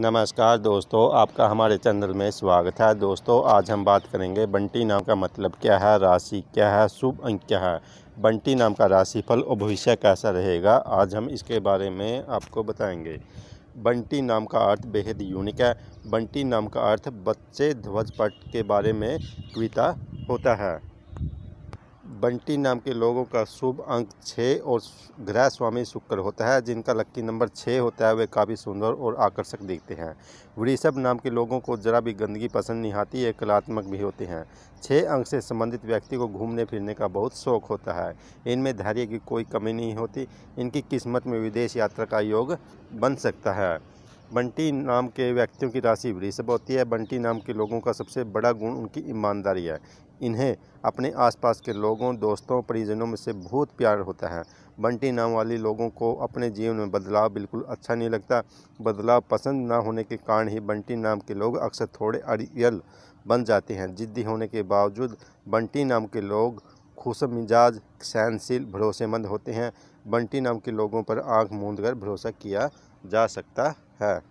नमस्कार दोस्तों आपका हमारे चैनल में स्वागत है दोस्तों आज हम बात करेंगे बंटी नाम का मतलब क्या है राशि क्या है शुभ अंक क्या है बंटी नाम का राशिफल और भविष्य कैसा रहेगा आज हम इसके बारे में आपको बताएंगे बंटी नाम का अर्थ बेहद यूनिक है बंटी नाम का अर्थ बच्चे ध्वज पट के बारे में कविता होता है बंटी नाम के लोगों का शुभ अंक छः और ग्रह स्वामी शुक्र होता है जिनका लक्की नंबर छः होता है वे काफ़ी सुंदर और आकर्षक दिखते हैं वृषभ नाम के लोगों को ज़रा भी गंदगी पसंद नहीं आती है कलात्मक भी होते हैं छः अंक से संबंधित व्यक्ति को घूमने फिरने का बहुत शौक होता है इनमें धैर्य की कोई कमी नहीं होती इनकी किस्मत में विदेश यात्रा का योग बन सकता है बंटी नाम के व्यक्तियों की राशि वृषभ होती है बंटी नाम के लोगों का सबसे बड़ा गुण उनकी ईमानदारी है इन्हें अपने आसपास के लोगों दोस्तों परिजनों में से बहुत प्यार होता है बंटी नाम वाले लोगों को अपने जीवन में बदलाव बिल्कुल अच्छा नहीं लगता बदलाव पसंद ना होने के कारण ही बंटी नाम के लोग अक्सर थोड़े अड़ियल बन जाते हैं जिद्दी होने के बावजूद बंटी नाम के लोग खुश मिजाज सहनशील भरोसेमंद होते हैं बंटी नाम के लोगों पर आँख मूंद भरोसा किया जा सकता है